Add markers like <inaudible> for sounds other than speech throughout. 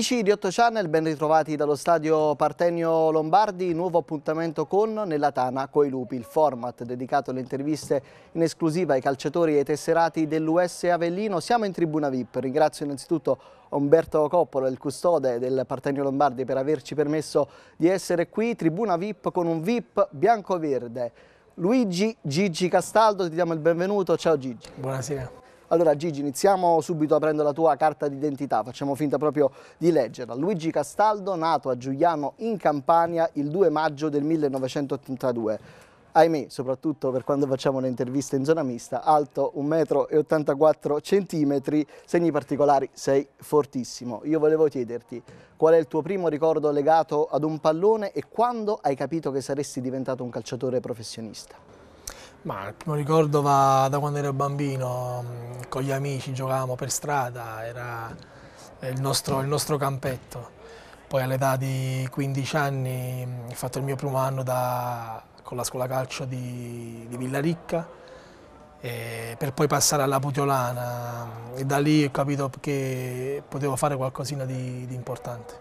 Amici di Otto Channel, ben ritrovati dallo stadio Partenio Lombardi, nuovo appuntamento con Nella Tana coi Lupi, il format dedicato alle interviste in esclusiva ai calciatori e ai tesserati dell'US Avellino. Siamo in tribuna VIP, ringrazio innanzitutto Umberto Coppola, il custode del Partenio Lombardi, per averci permesso di essere qui. Tribuna VIP con un VIP bianco-verde. Luigi Gigi Castaldo, ti diamo il benvenuto, ciao Gigi. Buonasera. Allora Gigi, iniziamo subito aprendo la tua carta d'identità, facciamo finta proprio di leggerla. Luigi Castaldo, nato a Giuliano in Campania il 2 maggio del 1982. Ahimè, soprattutto per quando facciamo le interviste in zona mista, alto 1,84 m, segni particolari, sei fortissimo. Io volevo chiederti qual è il tuo primo ricordo legato ad un pallone e quando hai capito che saresti diventato un calciatore professionista? Ma il primo ricordo va da quando ero bambino, mm, con gli amici giocavamo per strada, era eh, il nostro, il nostro campetto. Poi all'età di 15 anni mm, ho fatto il mio primo anno da, con la scuola calcio di, di Villaricca per poi passare alla Putiolana e da lì ho capito che potevo fare qualcosina di, di importante.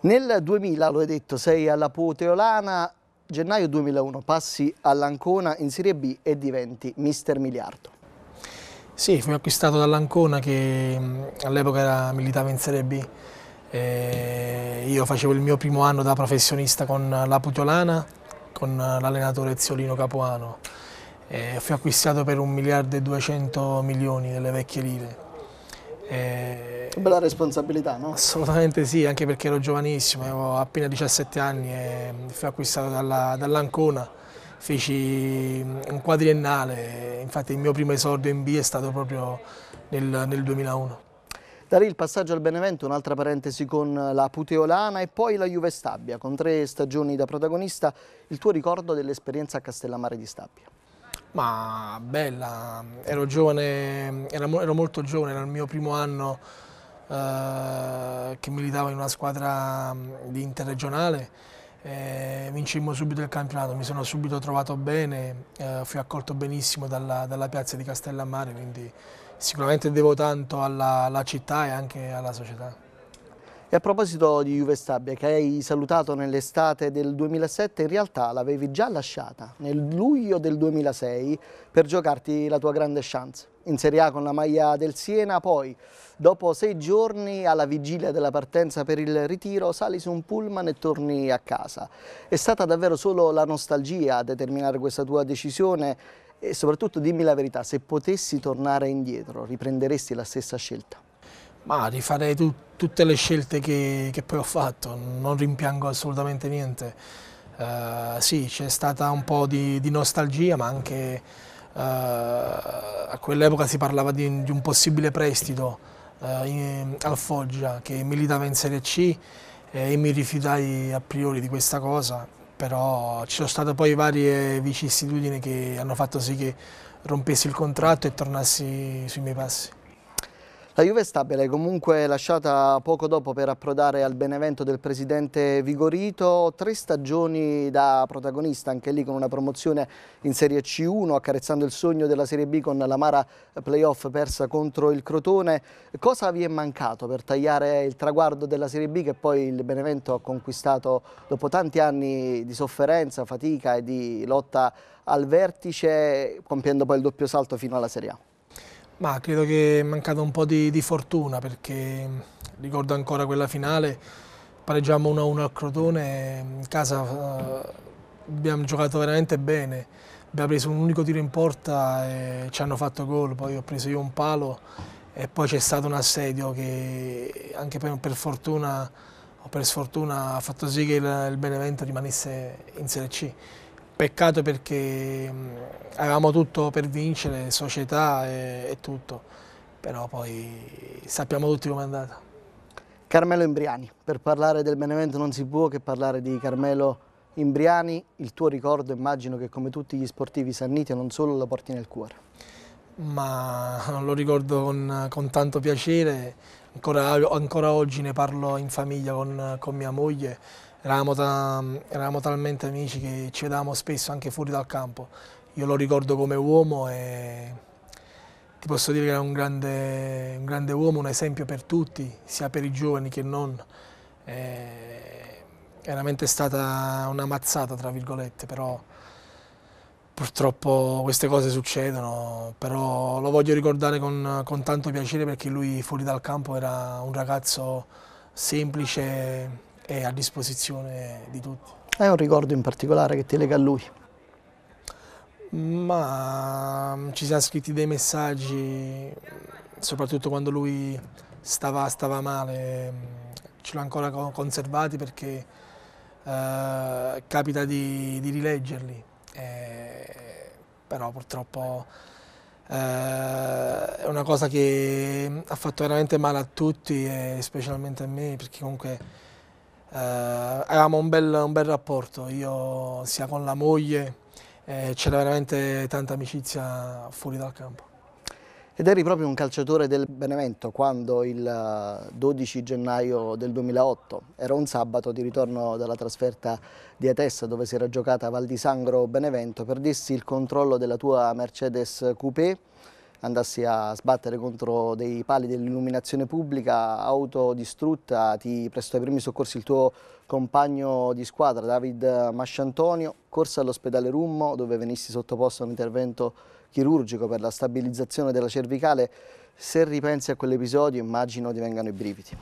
Nel 2000, lo hai detto, sei alla Puteolana, gennaio 2001 passi all'Ancona in Serie B e diventi mister miliardo. Sì, fui acquistato dall'Ancona che mm, all'epoca militava in Serie B. E io facevo il mio primo anno da professionista con la Putiolana, con l'allenatore Ziolino Capuano. E fui acquistato per 1 miliardo e 200 milioni delle vecchie lire. E... Eh, Bella responsabilità, no? Assolutamente sì, anche perché ero giovanissimo, avevo appena 17 anni e fui acquistato dall'Ancona, feci un quadriennale, infatti il mio primo esordio in B è stato proprio nel, nel 2001. Da lì il passaggio al Benevento, un'altra parentesi con la Puteolana e poi la Juve Stabia, con tre stagioni da protagonista. Il tuo ricordo dell'esperienza a Castellammare di Stabia? Ma bella, ero giovane, ero, ero molto giovane, era il mio primo anno eh, che militavo in una squadra di interregionale. Eh, vincemmo subito il campionato, mi sono subito trovato bene, eh, fui accolto benissimo dalla, dalla piazza di Castellammare, quindi sicuramente devo tanto alla, alla città e anche alla società. E a proposito di Juve Stabia, che hai salutato nell'estate del 2007, in realtà l'avevi già lasciata nel luglio del 2006 per giocarti la tua grande chance. In Serie A con la maglia del Siena, poi, dopo sei giorni alla vigilia della partenza per il ritiro, sali su un pullman e torni a casa. È stata davvero solo la nostalgia a determinare questa tua decisione e soprattutto dimmi la verità, se potessi tornare indietro, riprenderesti la stessa scelta? Ma rifarei tu, tutte le scelte che, che, poi ho fatto, non rimpiango assolutamente niente. Uh, sì, c'è stata un po' di, di nostalgia, ma anche uh, a quell'epoca si parlava di, di, un possibile prestito uh, in, al Foggia che militava in Serie C e mi rifiutai a priori di questa cosa, però ci sono state poi varie vicissitudini che hanno fatto sì che rompessi il contratto e tornassi sui miei passi. La Juve stabile comunque lasciata poco dopo per approdare al Benevento del presidente Vigorito, tre stagioni da protagonista, anche lì con una promozione in Serie C1, accarezzando il sogno della Serie B con la Mara playoff persa contro il Crotone. Cosa vi è mancato per tagliare il traguardo della Serie B che poi il Benevento ha conquistato dopo tanti anni di sofferenza, fatica e di lotta al vertice, compiendo poi il doppio salto fino alla Serie A? Ma credo che è mancata un po' di, di, fortuna perché mm, ricordo ancora quella finale, pareggiamo 1-1 al Crotone, mm, in casa uh, abbiamo giocato veramente bene, abbiamo preso un unico tiro in porta e ci hanno fatto gol, poi ho preso io un palo e poi c'è stato un assedio che anche per, per fortuna o per sfortuna ha fatto sì che il, il Benevento rimanesse in Serie C. Peccato perché mm, avevamo tutto per vincere, società e, e tutto, però poi sappiamo tutti com'è andata. Carmelo Imbriani, per parlare del Benevento non si può che parlare di Carmelo Imbriani, il tuo ricordo immagino che come tutti gli sportivi sanniti non solo lo porti nel cuore. Ma lo ricordo con, con tanto piacere, ancora, ancora, oggi ne parlo in famiglia con, con mia moglie, eravamo, ta eravamo talmente amici che ci vedevamo spesso anche fuori dal campo. Io lo ricordo come uomo e ti posso dire che era un grande, un grande uomo, un esempio per tutti, sia per i giovani che non. È veramente stata una mazzata, tra virgolette, però purtroppo queste cose succedono, però lo voglio ricordare con, con tanto piacere perché lui fuori dal campo era un ragazzo semplice, è a disposizione di tutti. Hai un ricordo in particolare che ti lega a lui? Ma mm, ci siamo scritti dei messaggi, mm, soprattutto quando lui stava, stava male, mm, ce l'ho ancora conservati perché eh, capita di, di rileggerli, eh, però purtroppo eh, è una cosa che ha fatto veramente male a tutti e specialmente a me perché comunque eh, avevamo un bel, un bel, rapporto, io sia con la moglie, eh, c'era veramente tanta amicizia fuori dal campo. Ed eri proprio un calciatore del Benevento quando il 12 eh, gennaio del 2008 era un sabato di ritorno dalla trasferta di Atessa dove si era giocata Val di Sangro Benevento, perdessi il controllo della tua Mercedes Coupé andassi a sbattere contro dei pali dell'illuminazione pubblica, autodistrutta, ti presto i primi soccorsi il tuo compagno di squadra David Masciantonio, corsa all'ospedale Rummo dove venissi sottoposto a un intervento chirurgico per la stabilizzazione della cervicale. Se ripensi a quell'episodio immagino ti vengano i brividi.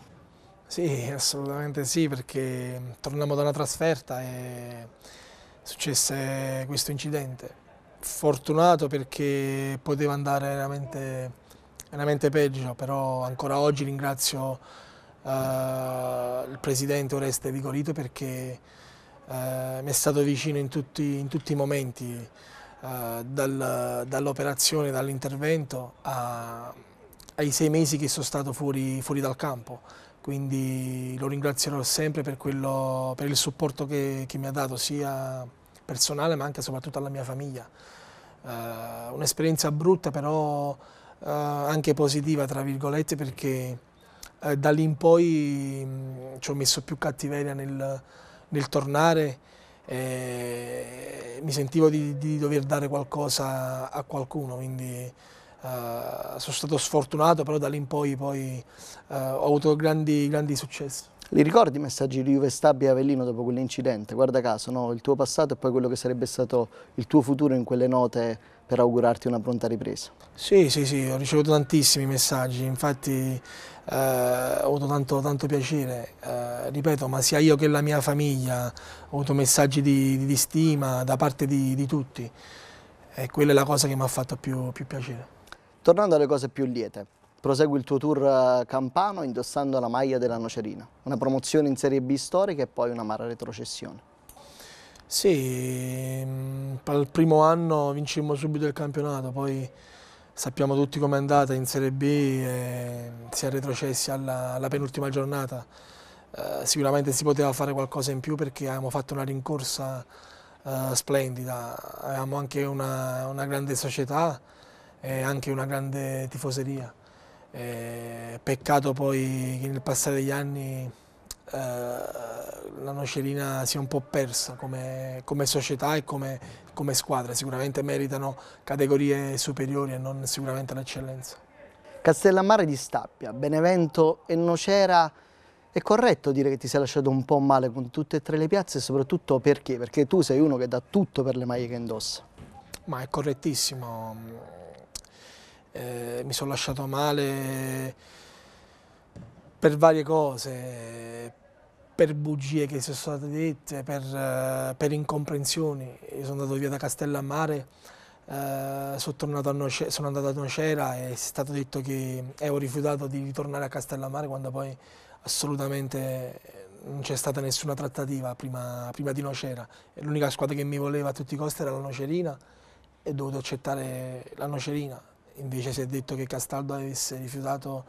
Sì, assolutamente sì, perché torniamo da una trasferta e successe questo incidente fortunato perché poteva andare veramente, veramente peggio, però ancora oggi ringrazio uh, il presidente Oreste Vigorito perché uh, mi è stato vicino in tutti, in tutti i momenti, uh, dal, dall'operazione, dall'intervento ai sei mesi che sono stato fuori, fuori, dal campo. Quindi lo ringrazierò sempre per, quello, per il supporto che, che mi ha dato sia personale ma anche e soprattutto alla mia famiglia. Uh, un'esperienza brutta però uh, anche positiva tra virgolette perché uh, da lì in poi mh, ci ho messo più cattiveria nel, nel tornare e mi sentivo di, di, dover dare qualcosa a qualcuno quindi sono stato sfortunato però da lì in poi, poi ho avuto grandi, grandi successi. Li ricordi i messaggi di Juve Stabia e Avellino dopo quell'incidente? Guarda caso, no? il tuo passato e poi quello che sarebbe stato il tuo futuro in quelle note per augurarti una pronta ripresa. Sì, sì, sì, ho ricevuto tantissimi messaggi, infatti eh, ho avuto tanto, tanto piacere, eh, ripeto, ma sia io che la mia famiglia ho avuto messaggi di, di stima da parte di, di, tutti e quella è la cosa che mi ha fatto più, più piacere. Tornando alle cose più liete, prosegui il tuo tour eh, campano indossando la maglia della Nocerina, una promozione in Serie B storica e poi una mara retrocessione. Sì, mm, al primo anno vincemmo subito il campionato, poi sappiamo tutti com'è andata in Serie B, e si è retrocessi alla, alla penultima giornata. Eh, sicuramente si poteva fare qualcosa in più perché abbiamo fatto una rincorsa eh, splendida, avevamo anche una, una grande società e anche una grande tifoseria. Eh, peccato poi che nel passare degli anni eh, la Nocerina sia un po' persa come, come società e come, come, squadra. Sicuramente meritano categorie superiori e non sicuramente l'eccellenza. Castellammare di Stappia, Benevento e Nocera. È corretto dire che ti sei lasciato un po' male con tutte e tre le piazze e soprattutto perché? Perché tu sei uno che dà tutto per le maglie che indossa. Ma è correttissimo eh, mi sono lasciato male per varie cose, per bugie che sono state dette, per, eh, per incomprensioni. Io sono andato via da Castellammare, eh, sono, Nocera, sono, andato a Nocera e è stato detto che avevo rifiutato di ritornare a Castellammare quando poi assolutamente non c'è stata nessuna trattativa prima, prima di Nocera. L'unica squadra che mi voleva a tutti i costi era la Nocerina e ho dovuto accettare la Nocerina invece si è detto che Castaldo avesse rifiutato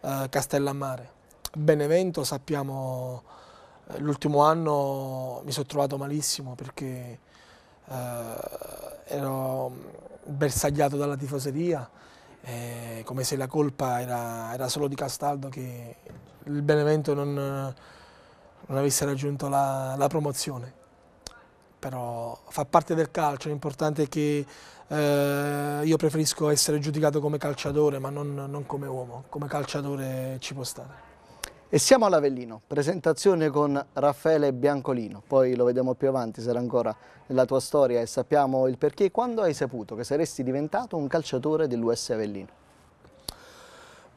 eh, Castellammare. Benevento sappiamo, eh, l'ultimo anno mi sono trovato malissimo perché eh, ero bersagliato dalla tifoseria, eh, come se la colpa era, era, solo di Castaldo che il Benevento non, non avesse raggiunto la, la promozione però fa parte del calcio, l'importante è che eh, io preferisco essere giudicato come calciatore ma non, non, come uomo, come calciatore ci può stare. E siamo all'Avellino, presentazione con Raffaele Biancolino, poi lo vediamo più avanti sarà ancora nella tua storia e sappiamo il perché. Quando hai saputo che saresti diventato un calciatore dell'US Avellino?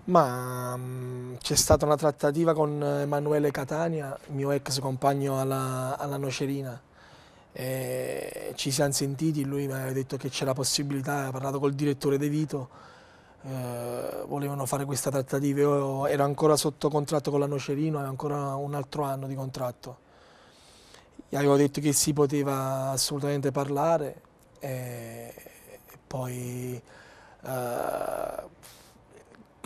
Ma mm, c'è stata una trattativa con Emanuele Catania, mio ex compagno alla, alla Nocerina, eh, ci siamo sentiti, lui mi aveva detto che c'è la possibilità, ha parlato col direttore De Vito, eh, volevano fare questa trattativa, io ero ancora sotto contratto con la Nocerino, avevo ancora un altro anno di contratto. Gli avevo detto che si poteva assolutamente parlare e, e poi eh,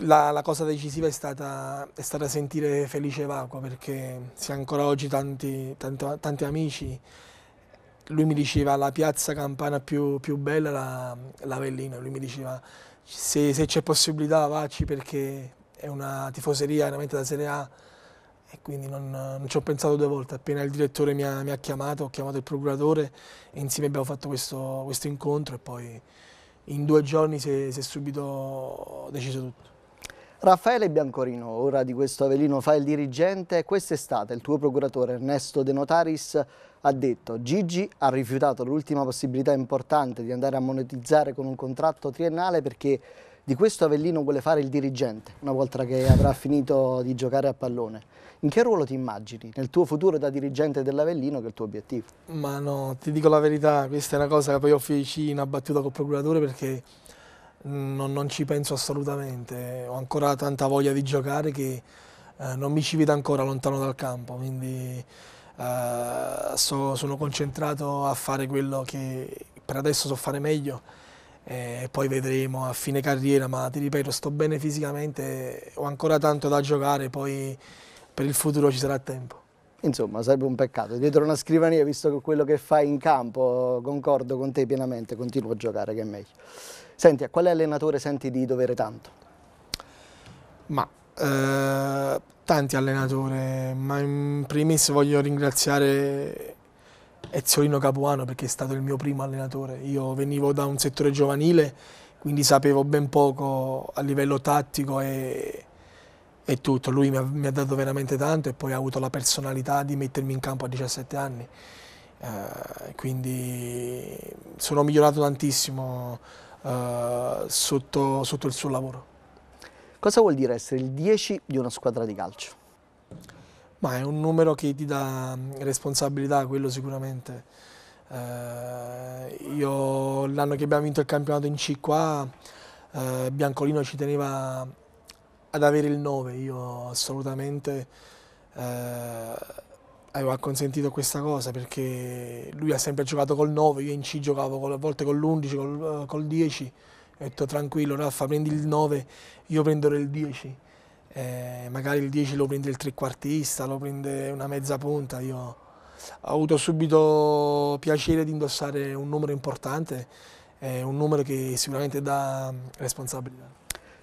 la, la, cosa decisiva è stata, è stata sentire Felice Vacqua perché si ha ancora oggi tanti, tanti, tanti amici lui mi diceva la piazza campana più, più bella, la, l'Avellino, lui mi diceva se, se c'è possibilità vacci perché è una tifoseria veramente da Serie A e quindi non, non, ci ho pensato due volte, appena il direttore mi ha, mi ha, chiamato, ho chiamato il procuratore e insieme abbiamo fatto questo, questo incontro e poi in due giorni si è, si è subito deciso tutto. Raffaele Biancorino, ora di questo Avelino fa il dirigente, quest'estate il tuo procuratore Ernesto De Notaris ha detto Gigi ha rifiutato l'ultima possibilità importante di andare a monetizzare con un contratto triennale perché di questo Avellino vuole fare il dirigente una volta che avrà finito di giocare a pallone. In che ruolo ti immagini nel tuo futuro da dirigente dell'Avellino che è il tuo obiettivo? Ma no, ti dico la verità, questa è una cosa che poi ho vicino, abbattuto col procuratore perché non, non, ci penso assolutamente, ho ancora tanta voglia di giocare che eh, non mi ci vedo ancora lontano dal campo, quindi eh, so, sono concentrato a fare quello che per adesso so fare meglio e poi vedremo a fine carriera, ma ti ripeto, sto bene fisicamente, ho ancora tanto da giocare, poi per il futuro ci sarà tempo. Insomma, sarebbe un peccato. Dietro una scrivania, visto che quello che fai in campo, concordo con te pienamente, continuo a giocare che è meglio. Senti, a quale allenatore senti di dovere tanto? Ma eh, tanti allenatori, ma in primis voglio ringraziare Eziolino Capuano perché è stato il mio primo allenatore. Io venivo da un settore giovanile, quindi sapevo ben poco a livello tattico e, e tutto. Lui mi ha, mi ha, dato veramente tanto e poi ha avuto la personalità di mettermi in campo a 17 anni. Eh, quindi sono migliorato tantissimo eh, sotto, sotto il suo lavoro. Cosa vuol dire essere il 10 di una squadra di calcio? Ma è un numero che ti dà mm, responsabilità, quello sicuramente. Eh, io l'anno che abbiamo vinto il campionato in C qua, eh, Biancolino ci teneva ad avere il 9, io assolutamente eh, aveva consentito questa cosa perché lui ha sempre giocato col 9, io in C giocavo a volte con l'11, col, eh, col 10, ho detto tranquillo Raffa prendi il 9, io prenderò il 10, eh, magari il 10 lo prende il trequartista, lo prende una mezza punta, io ho avuto subito piacere di indossare un numero importante, eh, un numero che sicuramente dà responsabilità.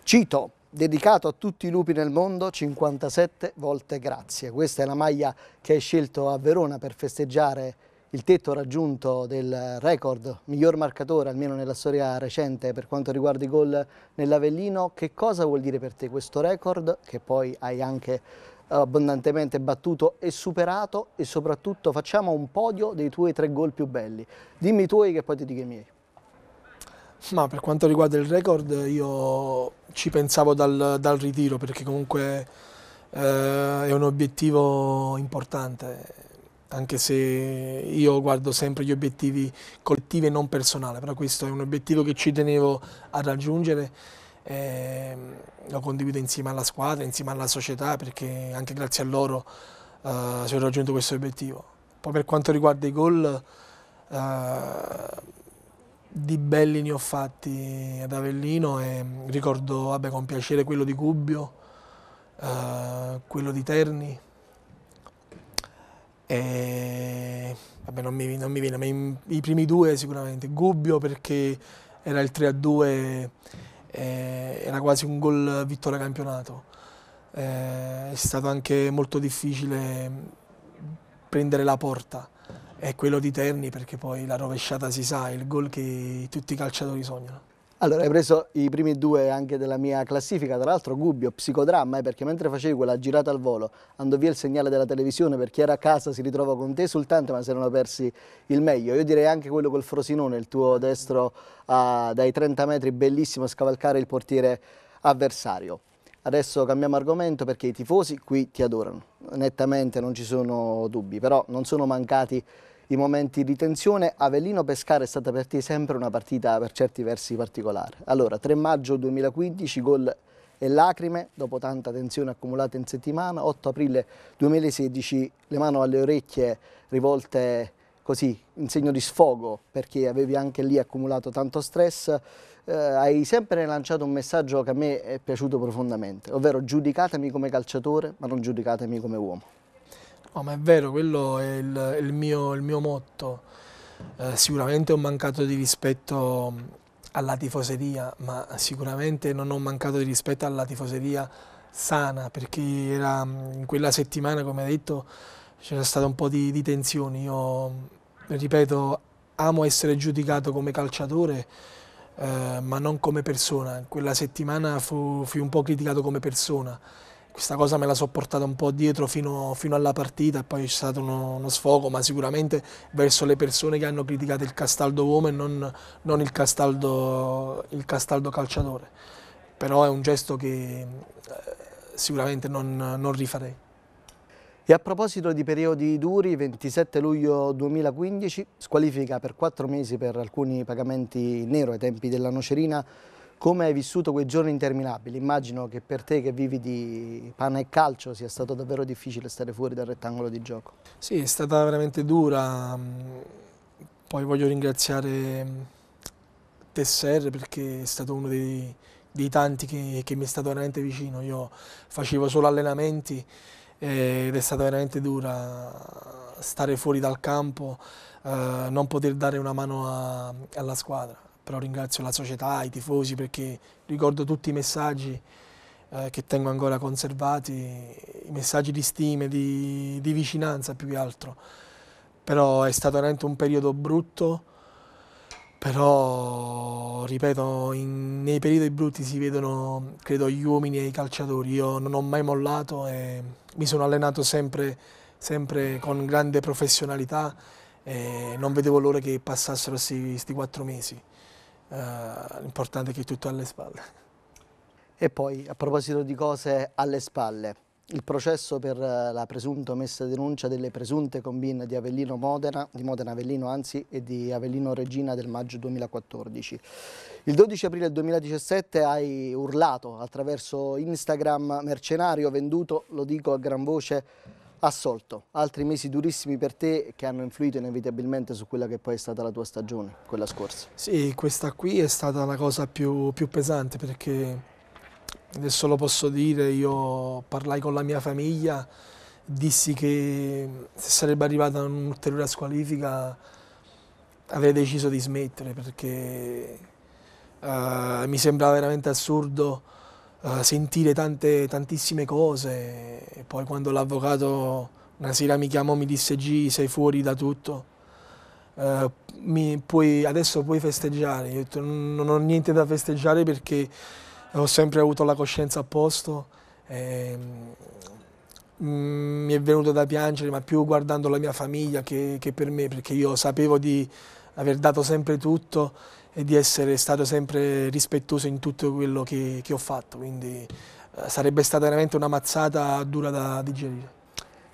Cito dedicato a tutti i lupi nel mondo 57 volte grazie. Questa è la maglia che hai scelto a Verona per festeggiare il tetto raggiunto del record, miglior marcatore almeno nella storia recente per quanto riguarda i gol nell'Avellino. Che cosa vuol dire per te questo record che poi hai anche abbondantemente battuto e superato e soprattutto facciamo un podio dei tuoi tre gol più belli. Dimmi i tuoi che poi ti dico i miei. Ma per quanto riguarda il record io ci pensavo dal, dal ritiro perché comunque eh, è un obiettivo importante anche se io guardo sempre gli obiettivi collettivi e non personali, però questo è un obiettivo che ci tenevo a raggiungere e ehm, lo condivido insieme alla squadra, insieme alla società perché anche grazie a loro eh, si è raggiunto questo obiettivo. Poi per quanto riguarda i gol eh, di belli ne ho fatti ad Avellino e ricordo vabbè, con piacere quello di Gubbio, eh, quello di Terni e vabbè, non, mi, non mi viene, ma i, i, primi due sicuramente. Gubbio perché era il 3-2, a eh, era quasi un gol vittoria campionato. Eh, è stato anche molto difficile prendere la porta è quello di Terni perché poi la rovesciata si sa, è il gol che tutti i calciatori sognano. Allora, hai preso i primi due anche della mia classifica, tra l'altro Gubbio, psicodramma, eh, perché mentre facevi quella girata al volo andò via il segnale della televisione per chi era a casa si ritrova con te esultante ma si erano persi il meglio. Io direi anche quello col Frosinone, il tuo destro ah, dai 30 metri, bellissimo a scavalcare il portiere avversario. Adesso cambiamo argomento perché i tifosi qui ti adorano, nettamente non ci sono dubbi, però non sono mancati i momenti di tensione. Avellino-Pescara è stata per te sempre una partita per certi versi particolare. Allora, 3 maggio 2015, gol e lacrime, dopo tanta tensione accumulata in settimana. 8 aprile 2016, le mani alle orecchie rivolte così, in segno di sfogo, perché avevi anche lì accumulato tanto stress. Eh, hai sempre lanciato un messaggio che a me è piaciuto profondamente, ovvero giudicatemi come calciatore, ma non giudicatemi come uomo. No, ma è vero, quello è il, il, mio, il mio, motto. Eh, sicuramente ho mancato di rispetto alla tifoseria, ma sicuramente non ho mancato di rispetto alla tifoseria sana, perché era, mm, in quella settimana, come hai detto, c'era stata un po' di, di tensione. Io, ripeto, amo essere giudicato come calciatore, eh, ma non come persona. Quella settimana fu, fui un po' criticato come persona questa cosa me la so portata un po' dietro fino, fino alla partita e poi c'è stato uno, uno, sfogo, ma sicuramente verso le persone che hanno criticato il Castaldo uomo e non, non il, Castaldo, il, Castaldo, calciatore. Però è un gesto che eh, sicuramente non, non rifarei. E a proposito di periodi duri, 27 luglio 2015, squalifica per quattro mesi per alcuni pagamenti nero ai tempi della Nocerina come hai vissuto quei giorni interminabili? Immagino che per te che vivi di panna e calcio sia stato davvero difficile stare fuori dal rettangolo di gioco. Sì, è stata veramente dura. Poi voglio ringraziare Tesser perché è stato uno dei, dei tanti che, che, mi è stato veramente vicino. Io facevo solo allenamenti ed è stata veramente dura stare fuori dal campo, eh, non poter dare una mano a, alla squadra però ringrazio la società, i tifosi perché ricordo tutti i messaggi eh, che tengo ancora conservati, i messaggi di stime, di, di, vicinanza più che altro. Però è stato veramente un periodo brutto, però ripeto, in, nei periodi brutti si vedono, credo, gli uomini e i calciatori. Io non ho mai mollato e mi sono allenato sempre, sempre con grande professionalità e non vedevo l'ora che passassero questi quattro mesi. Eh, l'importante è che tutto è alle spalle. E poi, a proposito di cose alle spalle, il processo per eh, la presunta messa a denuncia delle presunte combine di Avellino Modena, di Modena Avellino anzi e di Avellino Regina del maggio 2014. Il 12 aprile 2017 hai urlato attraverso Instagram mercenario venduto, lo dico a gran voce, assolto. Altri mesi durissimi per te che hanno influito inevitabilmente su quella che poi è stata la tua stagione, quella scorsa. Sì, questa qui è stata la cosa più, più pesante perché adesso lo posso dire, io parlai con la mia famiglia, dissi che se sarebbe arrivata un'ulteriore squalifica avrei deciso di smettere perché uh, mi sembrava veramente assurdo sentire tante, tantissime cose. E poi quando l'avvocato una sera mi chiamò mi disse G sei fuori da tutto, uh, mi, puoi, adesso puoi festeggiare. Io ho detto non ho niente da festeggiare perché ho sempre avuto la coscienza a posto. E, mm, mi è venuto da piangere, ma più guardando la mia famiglia che, che, per me, perché io sapevo di aver dato sempre tutto e di essere stato sempre rispettoso in tutto quello che, che ho fatto, quindi eh, sarebbe stata veramente una mazzata dura da digerire.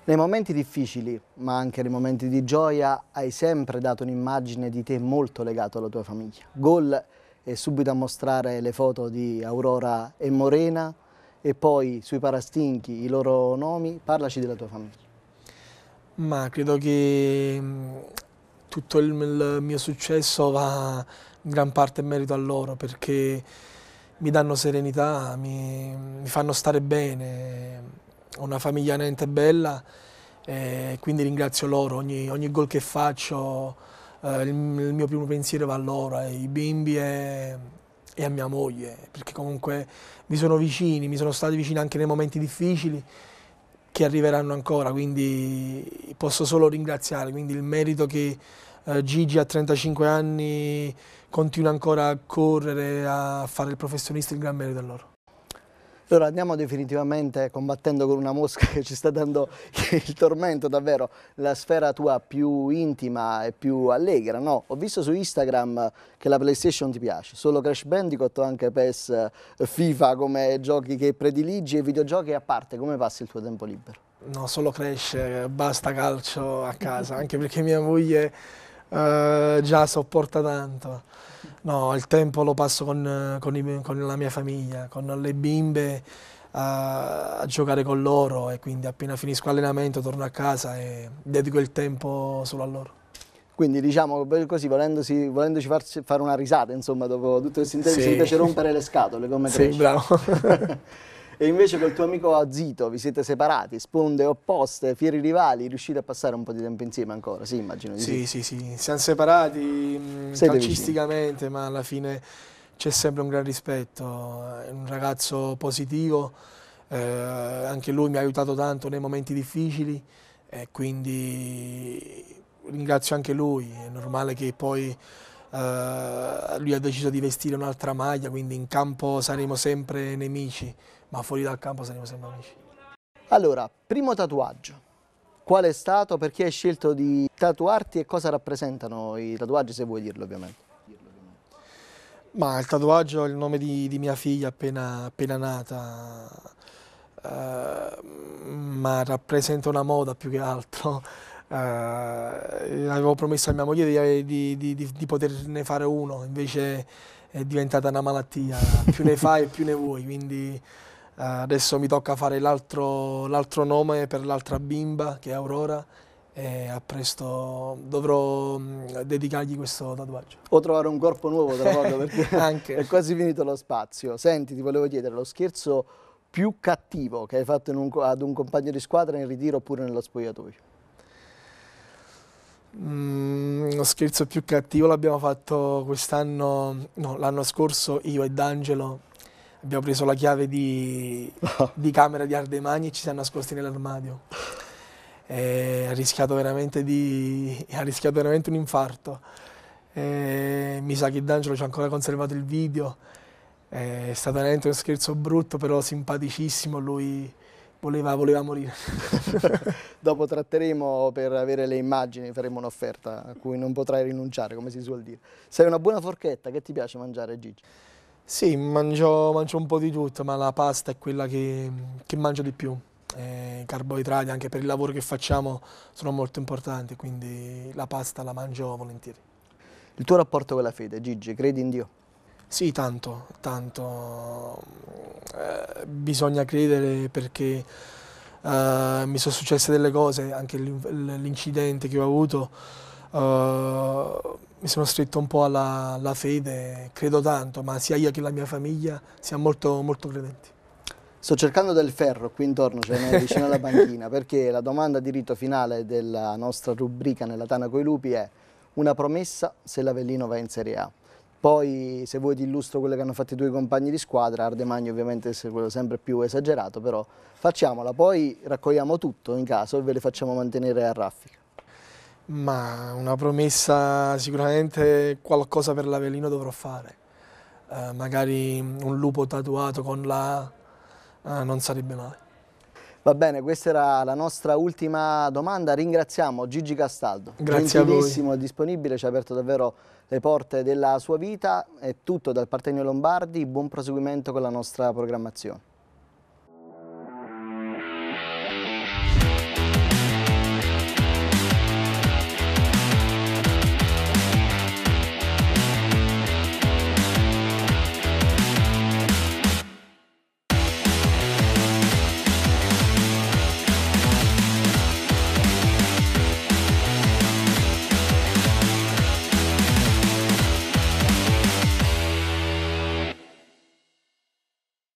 Nei momenti difficili, ma anche nei momenti di gioia, hai sempre dato un'immagine di te molto legata alla tua famiglia. Gol è subito a mostrare le foto di Aurora e Morena e poi sui parastinchi i loro nomi, parlaci della tua famiglia. Ma credo che mm, tutto il mio successo va in gran parte merito a loro perché mi danno serenità, mi, mi fanno stare bene, ho una famiglia niente bella e quindi ringrazio loro, ogni, ogni gol che faccio eh, il, il, mio primo pensiero va a loro, ai eh. bimbi e, e a mia moglie, perché comunque mi sono vicini, mi sono stati vicini anche nei momenti difficili che arriveranno ancora, quindi posso solo ringraziare, quindi il merito che eh, Gigi a 35 anni continua ancora a correre, a fare il professionista, in gran merito a loro. Allora andiamo definitivamente combattendo con una mosca che ci sta dando <laughs> il tormento davvero, la sfera tua più intima e più allegra, no? Ho visto su Instagram che la PlayStation ti piace, solo Crash Bandicoot o anche PES, eh, FIFA come giochi che prediligi e videogiochi a parte, come passi il tuo tempo libero? No, solo Crash, eh, basta calcio a casa, anche perché mia moglie eh, già sopporta tanto. No, il tempo lo passo con, con, i, con la mia famiglia, con le bimbe a, a, giocare con loro e quindi appena finisco l'allenamento torno a casa e dedico il tempo solo a loro. Quindi diciamo così, volendosi, volendoci farci, fare una risata, insomma, dopo tutto questo intervento, sì. si piace rompere le scatole come Sì, cresce. bravo. <laughs> e invece col tuo amico Zito vi siete separati, sponde opposte, fieri rivali, riuscite a passare un po' di tempo insieme ancora, sì immagino sì, sì, sì, sì, siamo separati mh, mm, calcisticamente, vicini. ma alla fine c'è sempre un gran rispetto, è un ragazzo positivo, eh, anche lui mi ha aiutato tanto nei momenti difficili e quindi ringrazio anche lui, è normale che poi Uh, lui ha deciso di vestire un'altra maglia, quindi in campo saremo sempre nemici, ma fuori dal campo saremo sempre amici. Allora, primo tatuaggio. Qual è stato? Perché hai scelto di tatuarti e cosa rappresentano i tatuaggi, se vuoi dirlo ovviamente? Ma il tatuaggio è il nome di, di mia figlia appena, appena nata, uh, ma rappresenta una moda più che altro. Uh, eh, avevo promesso a mia moglie di, di, di poterne fare uno, invece è diventata una malattia, più ne fai più ne vuoi, quindi eh, adesso mi tocca fare l'altro, nome per l'altra bimba che è Aurora e a presto dovrò mm, dedicargli questo tatuaggio. O trovare un corpo nuovo tra poco <laughs> perché è quasi finito lo spazio. Senti, ti volevo chiedere, lo scherzo più cattivo che hai fatto un, ad un compagno di squadra in ritiro oppure nello spogliatoio? Mm, lo scherzo più cattivo l'abbiamo fatto quest'anno, no, l'anno scorso io e D'Angelo abbiamo preso la chiave di, <laughs> di camera di Ardemagni e ci siamo nascosti nell'armadio. ha, rischiato veramente <laughs> rischiato veramente un infarto. Eh, mi sa che D'Angelo ci ha ancora conservato il video. è stato veramente uno scherzo brutto, però simpaticissimo. Lui voleva, voleva morire. <laughs> Dopo tratteremo per avere le immagini, faremo un'offerta a cui non potrai rinunciare, come si suol dire. Sei una buona forchetta, che ti piace mangiare, Gigi? Sì, mangio, mangio, un po' di tutto, ma la pasta è quella che, che mangio di più. Eh, I carboidrati, anche per il lavoro che facciamo, sono molto importanti, quindi la pasta la mangio volentieri. Il tuo rapporto con la fede, Gigi, credi in Dio? Sì, tanto, tanto. Eh, bisogna credere perché eh, mi sono successe delle cose, anche l'incidente che ho avuto. Eh, mi sono stretto un po' alla, alla, fede, credo tanto, ma sia io che la mia famiglia siamo molto, molto credenti. Sto cercando del ferro qui intorno, cioè vicino alla banchina, <laughs> perché la domanda di rito finale della nostra rubrica nella Tana coi Lupi è una promessa se l'Avellino va in Serie A. Poi se vuoi ti illustro quelle che hanno fatto i tuoi compagni di squadra, Ardemagno ovviamente è quello sempre più esagerato, però facciamola, poi raccogliamo tutto in caso e ve le facciamo mantenere a raffica ma una promessa sicuramente qualcosa per l'Avelino dovrò fare. Uh, magari un lupo tatuato con la uh, non sarebbe male. Va bene, questa era la nostra ultima domanda. Ringraziamo Gigi Castaldo. Grazie a voi. disponibile, ci ha aperto davvero le porte della sua vita. È tutto dal Partenio Lombardi. Buon proseguimento con la nostra programmazione.